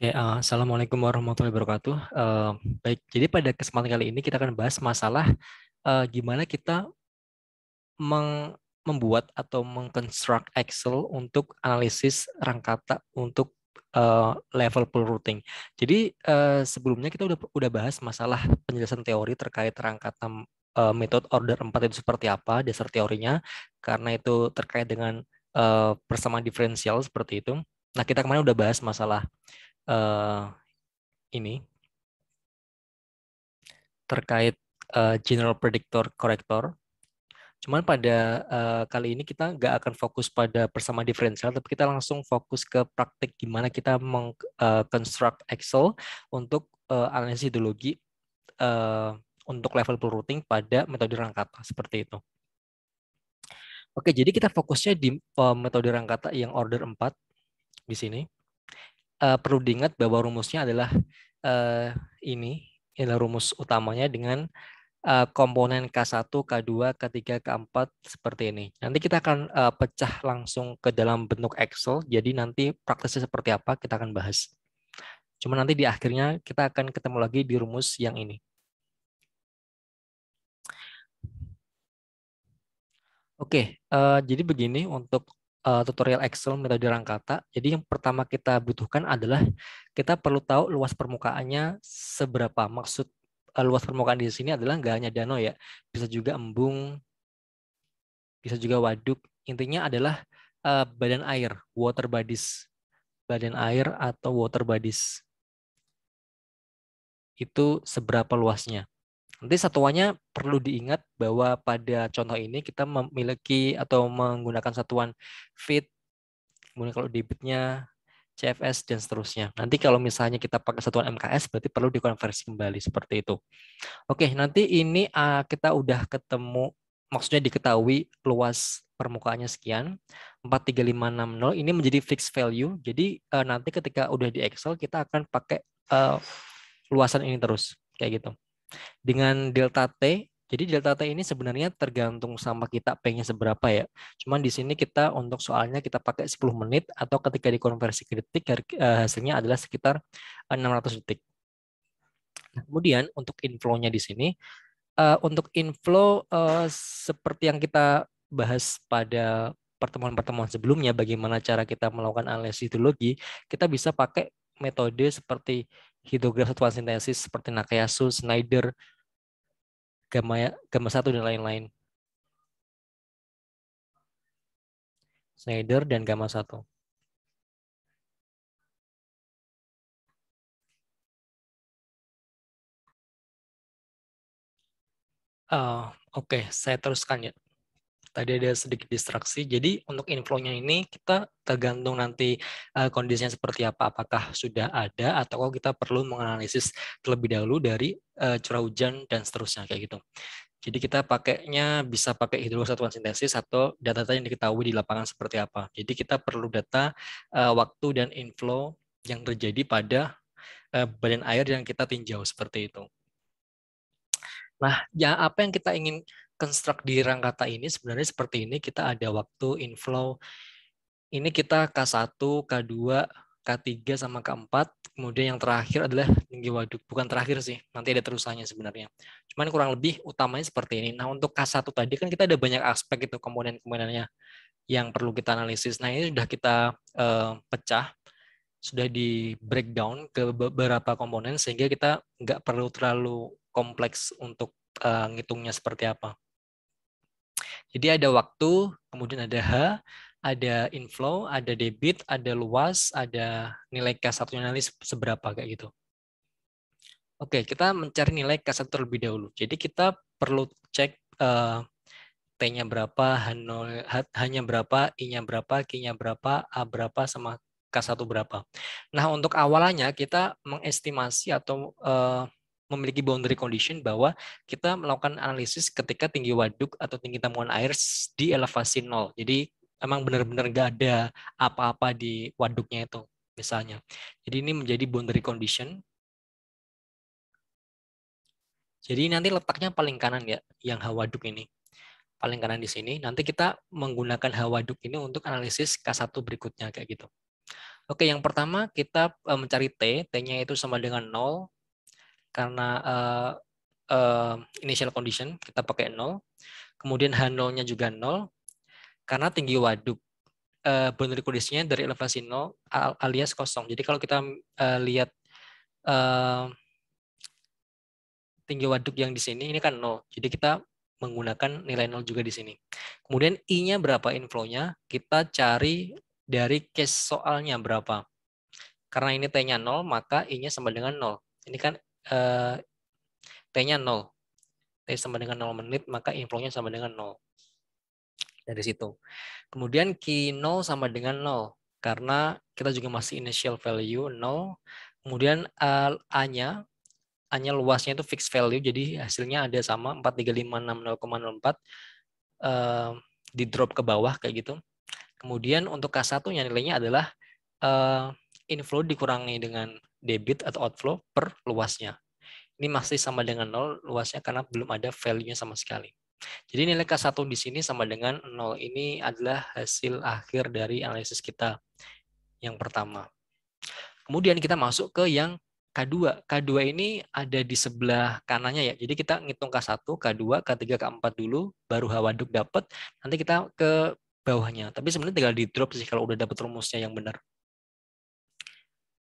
Oke, uh, assalamualaikum warahmatullahi wabarakatuh. Uh, baik, jadi pada kesempatan kali ini kita akan bahas masalah uh, gimana kita meng membuat atau mengkonstruk Excel untuk analisis rangkata untuk uh, level pool routing. Jadi uh, sebelumnya kita udah udah bahas masalah penjelasan teori terkait rangkata uh, metode order 4 itu seperti apa dasar teorinya karena itu terkait dengan uh, persamaan diferensial seperti itu. Nah, kita kemarin udah bahas masalah uh, ini terkait uh, general predictor corrector. Cuman pada uh, kali ini kita nggak akan fokus pada persamaan diferensial, tapi kita langsung fokus ke praktik gimana kita mengconstruct uh, Excel untuk uh, analisis ideologi uh, untuk level pool routing pada metode rangkata seperti itu. Oke, jadi kita fokusnya di uh, metode rangkata yang order 4 di sini uh, perlu diingat bahwa rumusnya adalah uh, ini ini rumus utamanya dengan uh, komponen K1, K2, K3, K4 seperti ini. Nanti kita akan uh, pecah langsung ke dalam bentuk Excel. Jadi nanti praktisnya seperti apa kita akan bahas. Cuma nanti di akhirnya kita akan ketemu lagi di rumus yang ini. Oke, uh, jadi begini untuk uh, tutorial Excel metode rangkata. kata. Jadi yang pertama kita butuhkan adalah kita perlu tahu luas permukaannya seberapa. Maksud uh, luas permukaan di sini adalah nggak hanya danau ya, bisa juga embung, bisa juga waduk. Intinya adalah uh, badan air, water bodies, badan air atau water bodies. Itu seberapa luasnya. Nanti satuannya perlu diingat bahwa pada contoh ini kita memiliki atau menggunakan satuan feet, kemudian kalau debitnya CFS dan seterusnya. Nanti kalau misalnya kita pakai satuan MKS berarti perlu dikonversi kembali seperti itu. Oke, nanti ini ah, kita udah ketemu maksudnya diketahui luas permukaannya sekian 43560 ini menjadi fixed value. Jadi eh, nanti ketika udah di Excel kita akan pakai uh, luasan ini terus kayak gitu. Dengan delta T, jadi delta T ini sebenarnya tergantung sama kita p seberapa ya. Cuman di sini kita untuk soalnya kita pakai 10 menit atau ketika dikonversi ke detik eh, hasilnya adalah sekitar 600 detik. Nah, kemudian untuk inflow-nya di sini eh, untuk inflow eh, seperti yang kita bahas pada pertemuan-pertemuan sebelumnya bagaimana cara kita melakukan analisis hidrologi, kita bisa pakai metode seperti hidrograf satuan sintesis seperti Nakayasu, Schneider, gamma, gamma 1, dan lain-lain. Schneider dan gamma 1. Uh, ah, Oke, okay. saya teruskan ya tadi ada sedikit distraksi. Jadi untuk inflow-nya ini kita tergantung nanti uh, kondisinya seperti apa, apakah sudah ada atau kalau kita perlu menganalisis terlebih dahulu dari uh, curah hujan dan seterusnya kayak gitu. Jadi kita pakainya bisa pakai hidro satuan sintesis atau data-data yang diketahui di lapangan seperti apa. Jadi kita perlu data uh, waktu dan inflow yang terjadi pada uh, badan air yang kita tinjau seperti itu. Nah, ya apa yang kita ingin construct di rang kata ini sebenarnya seperti ini. Kita ada waktu inflow. Ini kita K1, K2, K3, sama K4. Kemudian yang terakhir adalah tinggi waduk. Bukan terakhir sih, nanti ada terusannya sebenarnya. Cuman kurang lebih utamanya seperti ini. Nah untuk K1 tadi kan kita ada banyak aspek itu komponen-komponennya yang perlu kita analisis. Nah ini sudah kita uh, pecah sudah di breakdown ke beberapa komponen sehingga kita nggak perlu terlalu kompleks untuk uh, ngitungnya seperti apa. Jadi ada waktu, kemudian ada H, ada inflow, ada debit, ada luas, ada nilai kas satu analis seberapa kayak gitu. Oke, kita mencari nilai kas satu terlebih dahulu. Jadi kita perlu cek uh, T-nya berapa, h nya berapa, I-nya berapa, k nya berapa, A berapa, sama K1 berapa. Nah, untuk awalannya kita mengestimasi atau uh, memiliki boundary condition bahwa kita melakukan analisis ketika tinggi waduk atau tinggi tampungan air di elevasi nol. Jadi emang benar-benar nggak ada apa-apa di waduknya itu misalnya. Jadi ini menjadi boundary condition. Jadi nanti letaknya paling kanan ya yang hawaduk ini. Paling kanan di sini. Nanti kita menggunakan hawaduk ini untuk analisis K1 berikutnya kayak gitu. Oke, yang pertama kita e, mencari T, T-nya itu sama dengan 0, karena uh, uh, initial condition kita pakai nol, Kemudian h nolnya juga nol, karena tinggi waduk. Uh, boundary conditionnya dari elevasi nol alias kosong. Jadi kalau kita uh, lihat uh, tinggi waduk yang di sini ini kan nol, Jadi kita menggunakan nilai nol juga di sini. Kemudian I-nya berapa inflow Kita cari dari case soalnya berapa. Karena ini T-nya 0, maka I-nya sama dengan 0. Ini kan uh, T-nya 0. T sama dengan 0 menit, maka inflow-nya sama dengan 0. Dari situ. Kemudian Q0 sama dengan 0. Karena kita juga masih initial value 0. Kemudian eh, A-nya, A-nya luasnya itu fixed value, jadi hasilnya ada sama 43560,04 uh, eh, di drop ke bawah kayak gitu. Kemudian untuk K1 yang nilainya adalah uh, inflow dikurangi dengan debit atau outflow per luasnya. Ini masih sama dengan nol luasnya karena belum ada value-nya sama sekali. Jadi nilai K1 di sini sama dengan nol ini adalah hasil akhir dari analisis kita yang pertama. Kemudian kita masuk ke yang K2. K2 ini ada di sebelah kanannya ya. Jadi kita ngitung K1, K2, K3, K4 dulu, baru Hawaduk dapat. Nanti kita ke bawahnya. Tapi sebenarnya tinggal di drop sih kalau udah dapat rumusnya yang benar.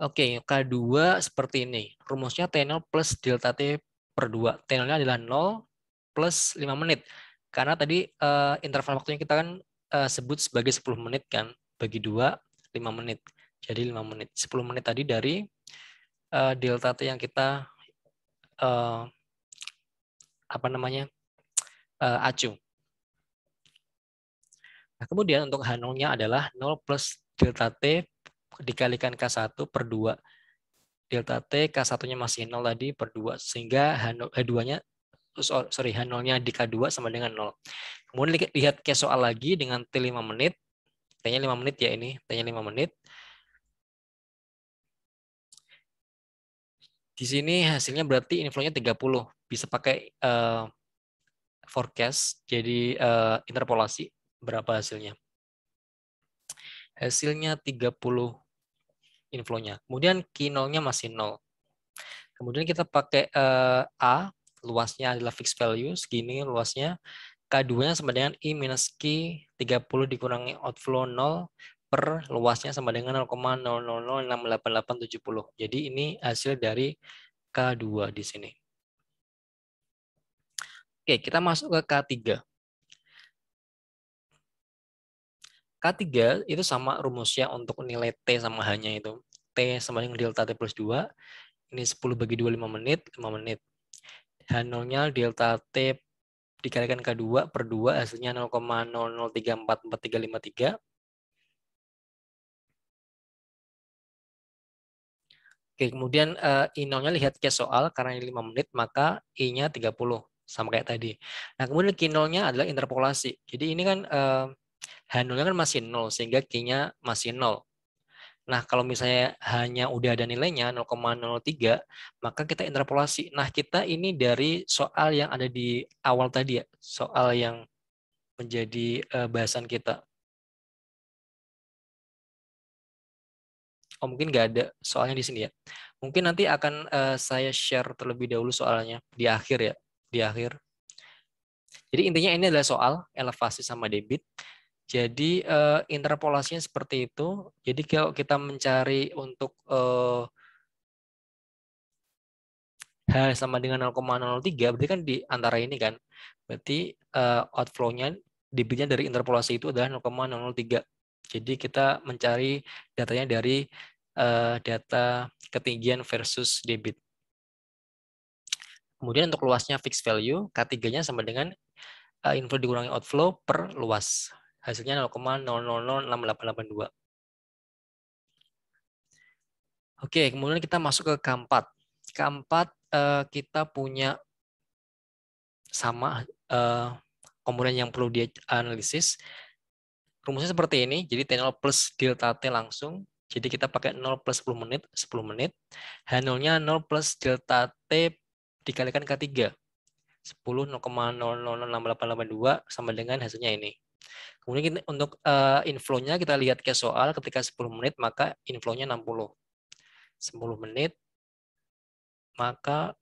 Oke, yang kedua seperti ini. Rumusnya T0 plus delta T per 2. t nya adalah 0 plus 5 menit. Karena tadi uh, interval waktunya kita kan uh, sebut sebagai 10 menit kan. Bagi 2, 5 menit. Jadi 5 menit. 10 menit tadi dari uh, delta T yang kita uh, apa namanya uh, acu. Nah, kemudian untuk H0-nya adalah 0 plus delta T dikalikan K1 per 2. Delta T K1-nya masih 0 tadi per 2. Sehingga H2-nya, eh, sorry, H0-nya di K2 sama dengan 0. Kemudian lihat ke soal lagi dengan T 5 menit. T-nya 5 menit ya ini, T-nya 5 menit. Di sini hasilnya berarti inflow-nya 30. Bisa pakai uh, forecast, jadi uh, interpolasi berapa hasilnya hasilnya 30 Inflownya, Kemudian kinolnya masih nol. Kemudian kita pakai uh, A, luasnya adalah fixed value, segini luasnya. K2-nya sama dengan I minus Q 30 dikurangi outflow nol per luasnya sama dengan 0,000688870. Jadi ini hasil dari K2 di sini. Oke, kita masuk ke K3. K3 itu sama rumusnya untuk nilai T sama H-nya itu. T sama dengan delta T plus 2. Ini 10 bagi 2, 5 menit, 5 menit. H0-nya delta T dikalikan K2 per 2, hasilnya 0,003444353. Oke, kemudian uh, eh, I0-nya lihat case soal, karena ini 5 menit, maka I-nya 30, sama kayak tadi. Nah, kemudian k 0 nya adalah interpolasi. Jadi ini kan uh, h 0 kan masih 0, sehingga g nya masih 0. Nah, kalau misalnya hanya udah ada nilainya 0,03, maka kita interpolasi. Nah, kita ini dari soal yang ada di awal tadi ya, soal yang menjadi eh, bahasan kita. Oh, mungkin nggak ada soalnya di sini ya. Mungkin nanti akan eh, saya share terlebih dahulu soalnya di akhir ya, di akhir. Jadi intinya ini adalah soal elevasi sama debit. Jadi uh, interpolasinya seperti itu. Jadi kalau kita mencari untuk uh, H sama dengan 0,03, berarti kan di antara ini kan. Berarti uh, outflow-nya debitnya dari interpolasi itu adalah 0,003. Jadi kita mencari datanya dari uh, data ketinggian versus debit. Kemudian untuk luasnya fixed value, K3-nya sama dengan uh, inflow dikurangi outflow per luas hasilnya 0,006882. Oke, kemudian kita masuk ke keempat. Keempat 4 eh, kita punya sama eh, komponen yang perlu dianalisis. Rumusnya seperti ini, jadi T0 plus delta T langsung. Jadi kita pakai 0 plus 10 menit, 10 menit. H0-nya 0 plus delta T dikalikan k 3. 10, 0,006882 sama dengan hasilnya ini. Kemudian untuk uh, eh, inflow kita lihat ke soal ketika 10 menit maka inflow-nya 60. 10 menit maka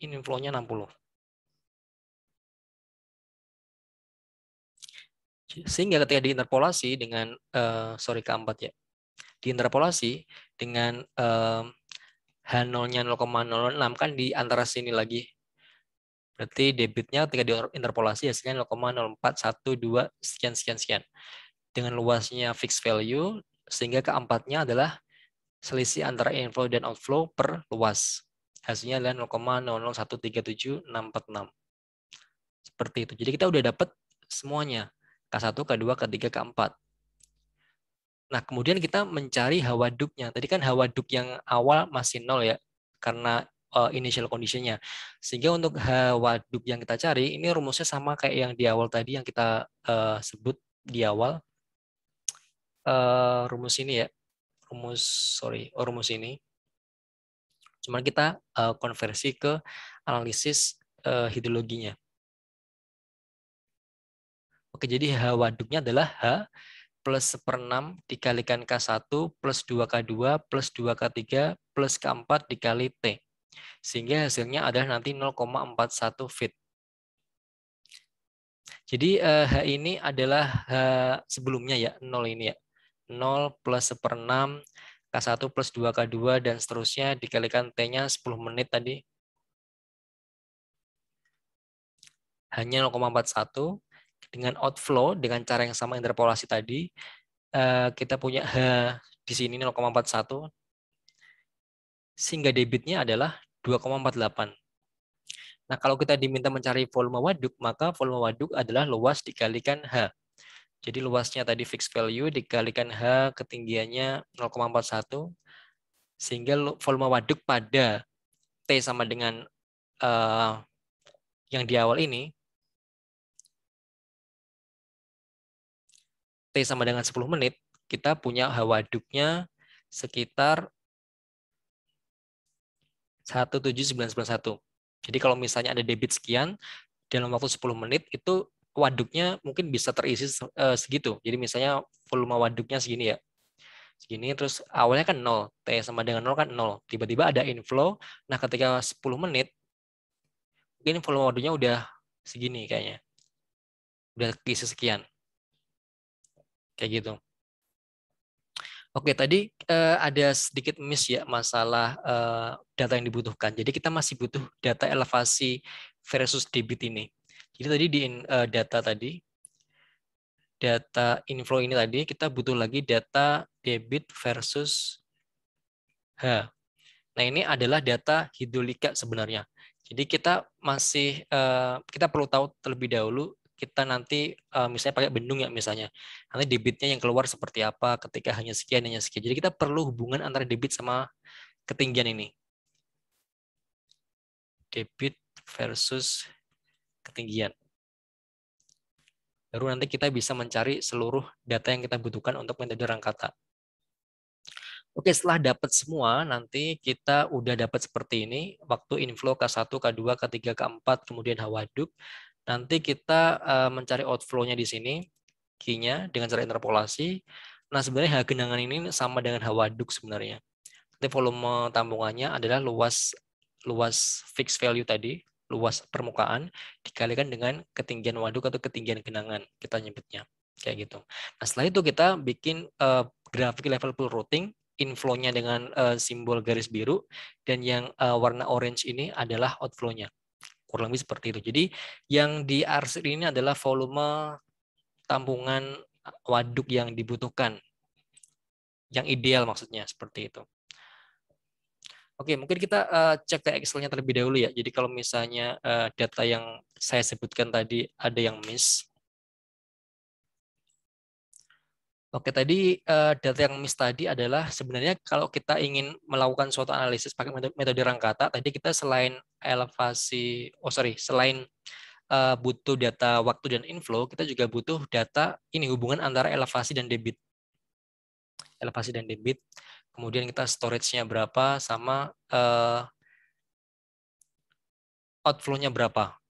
inflow-nya 60. Sehingga ketika diinterpolasi dengan uh, sorry keempat ya. Diinterpolasi dengan uh, H0-nya 0,06 kan di antara sini lagi Berarti debitnya ketika diinterpolasi hasilnya 0,0412 sekian sekian sekian. Dengan luasnya fixed value sehingga keempatnya adalah selisih antara inflow dan outflow per luas. Hasilnya adalah 0,00137646. Seperti itu. Jadi kita udah dapat semuanya. K1, K2, K3, K4. Nah, kemudian kita mencari hawaduknya. Tadi kan hawaduk yang awal masih nol ya, karena uh, initial conditionnya. Sehingga untuk H waduk yang kita cari, ini rumusnya sama kayak yang di awal tadi yang kita uh, sebut di awal. Uh, rumus ini ya, rumus, sorry, oh, rumus ini. Cuman kita uh, konversi ke analisis uh, hidrologinya. Oke, jadi H waduknya adalah H plus 1 per 6 dikalikan K1 plus 2K2 plus 2K3 plus K4 dikali T. Sehingga hasilnya adalah nanti 0,41 feet. Jadi eh, H ini adalah H eh, sebelumnya ya, 0 ini ya. 0 plus 1 per 6, K1 plus 2 K2, dan seterusnya dikalikan T-nya 10 menit tadi. Hanya 0,41. Dengan outflow, dengan cara yang sama interpolasi tadi, eh, kita punya H di sini 0,41 sehingga debitnya adalah 2,48. Nah, kalau kita diminta mencari volume waduk, maka volume waduk adalah luas dikalikan H. Jadi luasnya tadi fixed value dikalikan H ketinggiannya 0,41, sehingga volume waduk pada T sama dengan uh, yang di awal ini, T sama dengan 10 menit, kita punya H waduknya sekitar 17991. Jadi kalau misalnya ada debit sekian dalam waktu 10 menit itu waduknya mungkin bisa terisi eh, segitu. Jadi misalnya volume waduknya segini ya. Segini terus awalnya kan 0, T sama dengan 0 kan 0. Tiba-tiba ada inflow. Nah, ketika 10 menit mungkin volume waduknya udah segini kayaknya. Udah keisi sekian. Kayak gitu. Oke, tadi uh, ada sedikit miss ya masalah uh, data yang dibutuhkan. Jadi kita masih butuh data elevasi versus debit ini. Jadi tadi di uh, data tadi, data inflow ini tadi, kita butuh lagi data debit versus H. Nah ini adalah data hidrolika sebenarnya. Jadi kita masih, uh, kita perlu tahu terlebih dahulu kita nanti uh, misalnya pakai bendung ya misalnya nanti debitnya yang keluar seperti apa ketika hanya sekian hanya sekian jadi kita perlu hubungan antara debit sama ketinggian ini debit versus ketinggian baru nanti kita bisa mencari seluruh data yang kita butuhkan untuk metode rangkata Oke, setelah dapat semua, nanti kita udah dapat seperti ini, waktu inflow K1, K2, K3, K4, kemudian hawaduk. Nanti kita uh, mencari outflow-nya di sini, key-nya dengan cara interpolasi. Nah, sebenarnya hak genangan ini sama dengan hak waduk sebenarnya. Nanti volume tambungannya adalah luas luas fixed value tadi, luas permukaan dikalikan dengan ketinggian waduk atau ketinggian genangan kita nyebutnya. Kayak gitu. Nah, setelah itu kita bikin uh, grafik level pool routing inflow-nya dengan uh, simbol garis biru dan yang uh, warna orange ini adalah outflow-nya kurang lebih seperti itu. Jadi yang di arsir ini adalah volume tampungan waduk yang dibutuhkan, yang ideal maksudnya seperti itu. Oke, mungkin kita uh, cek ke Excel-nya terlebih dahulu ya. Jadi kalau misalnya uh, data yang saya sebutkan tadi ada yang miss, Oke, tadi uh, data yang miss tadi adalah sebenarnya kalau kita ingin melakukan suatu analisis pakai metode, metode rangkata, tadi kita selain elevasi, oh sorry, selain uh, butuh data waktu dan inflow, kita juga butuh data ini hubungan antara elevasi dan debit. Elevasi dan debit. Kemudian kita storage-nya berapa sama uh, outflow-nya berapa.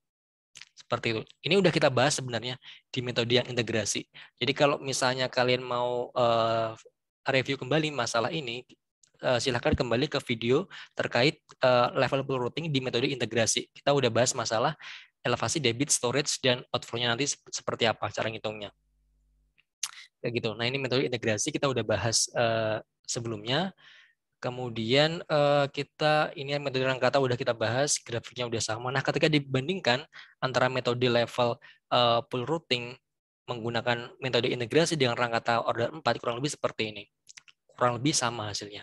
Seperti itu. Ini udah kita bahas sebenarnya di metode yang integrasi. Jadi kalau misalnya kalian mau uh, review kembali masalah ini, uh, silahkan kembali ke video terkait uh, level routing di metode integrasi. Kita udah bahas masalah elevasi debit, storage, dan outflow-nya nanti seperti apa cara ngitungnya. Kayak gitu. Nah ini metode integrasi kita udah bahas uh, sebelumnya. Kemudian eh, kita ini metode rangkata udah kita bahas, grafiknya udah sama. Nah, ketika dibandingkan antara metode level eh, routing menggunakan metode integrasi dengan rangka rangkata order 4 kurang lebih seperti ini. Kurang lebih sama hasilnya.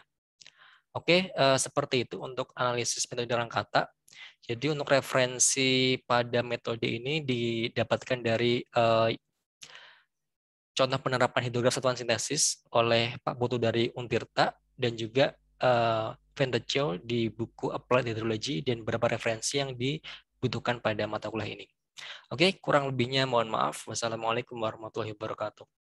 Oke, eh, seperti itu untuk analisis metode rangka rangkata. Jadi untuk referensi pada metode ini didapatkan dari eh, contoh penerapan hidrograf satuan sintesis oleh Pak Butuh dari Untirta dan juga uh, Van di buku Applied Hydrology dan beberapa referensi yang dibutuhkan pada mata kuliah ini. Oke, kurang lebihnya mohon maaf. Wassalamualaikum warahmatullahi wabarakatuh.